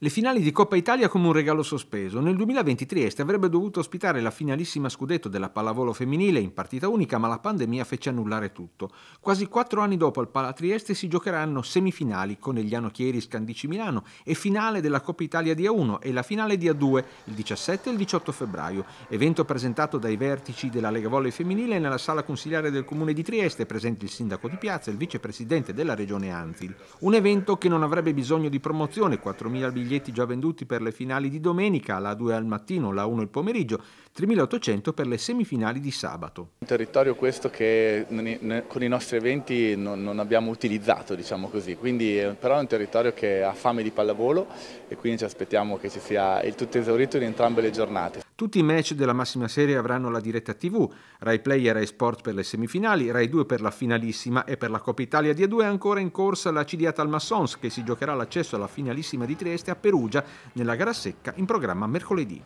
le finali di Coppa Italia come un regalo sospeso. Nel 2020 Trieste avrebbe dovuto ospitare la finalissima scudetto della pallavolo femminile in partita unica, ma la pandemia fece annullare tutto. Quasi quattro anni dopo al Pala Trieste si giocheranno semifinali con Egliano Chieri Scandici Milano e finale della Coppa Italia di A1 e la finale di A2 il 17 e il 18 febbraio. Evento presentato dai vertici della Lega Volley Femminile nella sala consigliare del Comune di Trieste, presenti il sindaco di Piazza e il vicepresidente della regione Anzil. Un evento che non avrebbe bisogno di promozione, 4.000 biglietti biglietti già venduti per le finali di domenica, la 2 al mattino, la 1 il pomeriggio, 3.800 per le semifinali di sabato. Un territorio questo che con i nostri eventi non, abbiamo utilizzato, diciamo così, quindi eh, però è un territorio che ha fame di pallavolo e quindi ci aspettiamo che ci sia il tutto esaurito in entrambe le giornate. Tutti i match della massima serie avranno la diretta TV, Rai Play e Rai Sport per le semifinali, Rai 2 per la finalissima e per la Coppa Italia di A2 è ancora in corsa la CD Talmassons che si giocherà l'accesso alla finalissima di Trieste a Perugia nella gara secca in programma mercoledì.